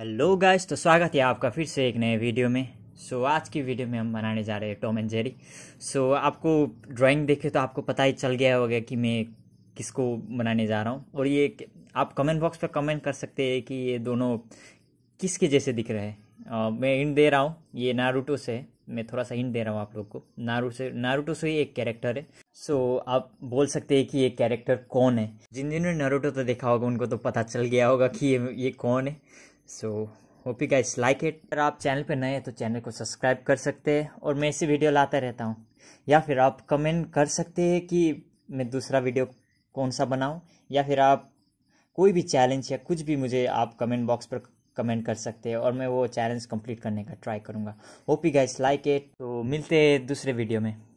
hello guys तो स्वागत है आपका फिर से एक नए वीडियो में सो so, आज की वीडियो में हम बनाने जा रहे हैं Tom and Jerry so so, आपको ड्राइंग देखे तो आपको पता ही चल गया होगा कि मैं किसको बनाने जा रहा हूँ और ये आप कमेंट बॉक्स पर कमेंट कर सकते हैं कि ये दोनों किसके जैसे दिख रहे हैं मैं इंट दे रहा हूँ ये नारूटो से मैं थोड़ा सा हिंट दे रहा हूँ आप लोग को नारू से नारूटो से ही एक कैरेक्टर है सो so, आप बोल सकते हैं कि ये कैरेक्टर कौन है जिन जिन्होंने नारूटो तो देखा होगा उनको तो पता चल गया होगा कि ये ये कौन है so hope you guys like it अगर आप चैनल पर नए हैं तो चैनल को सब्सक्राइब कर सकते हैं और मैं ऐसी वीडियो लाता रहता हूँ या फिर आप कमेंट कर सकते हैं कि मैं दूसरा वीडियो कौन सा बनाऊँ या फिर आप कोई भी चैलेंज या कुछ भी मुझे आप कमेंट बॉक्स पर कमेंट कर सकते हैं और मैं वो चैलेंज कंप्लीट करने का ट्राई करूँगा hope you guys like it तो मिलते हैं दूसरे वीडियो में